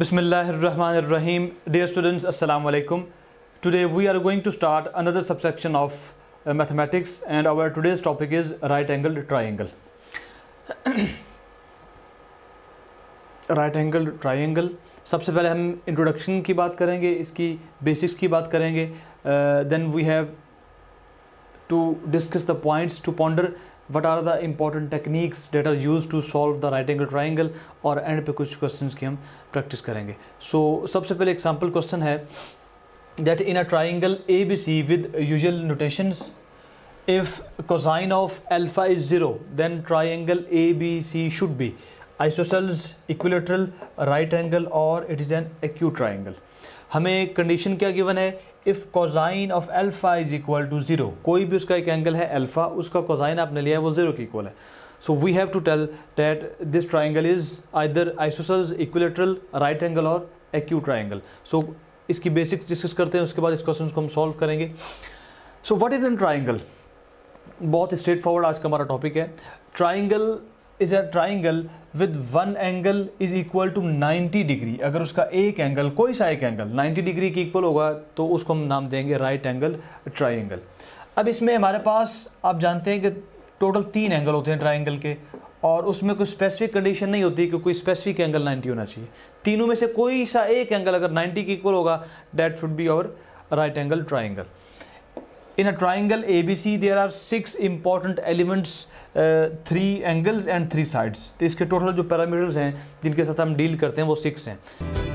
Bismillahirrahmanirrahim. Dear students, Assalamu alaikum. Today we are going to start another subsection of uh, mathematics and our today's topic is right angled triangle. Right angle triangle सबसे पहले हम introduction की बात करेंगे इसकी basics की बात करेंगे then we have to discuss the points to ponder what are the important techniques that are use to solve the right angle triangle और एंड पे कुछ क्वेश्चन की हम प्रैक्टिस करेंगे सो so, सबसे पहले एग्जाम्पल क्वेश्चन है that in a triangle A B C with usual notation if cosine of alpha is zero then triangle A B C should be isosceles equilateral right angle और it is an acute triangle हमें condition क्या given है if cosine of alpha is equal to zero कोई भी उसका एक angle है alpha उसका कोजाइन आपने लिया है वो ज़ीरो के इक्वल है so we have to tell that this triangle is either isosceles equilateral right angle और एक्यू ट्राइंगल सो इसकी बेसिक्स डिस्कस करते हैं उसके बाद इस क्वेश्चन को हम सॉल्व करेंगे so what is an triangle बहुत स्ट्रेट फॉरवर्ड आज का हमारा टॉपिक है triangle is a triangle with one angle is equal to 90 degree अगर उसका एक एंगल कोई सा एक एंगल 90 डिग्री के इक्वल होगा तो उसको हम नाम देंगे राइट एंगल ट्राइंगल अब इसमें हमारे पास आप जानते हैं कि टोटल तीन एंगल होते हैं ट्राइंगल के और उसमें कोई स्पेसिफिक कंडीशन नहीं होती कि कोई स्पेसिफिक एंगल 90 होना चाहिए तीनों में से कोई सा एक एंगल अगर 90 के इक्वल होगा डैट शुड बी और right angle triangle in a triangle A B C there are six important elements three angles and three sides तो इसके टोटल जो पैरामीटर्स हैं जिनके साथ हम डील करते हैं वो सिक्स हैं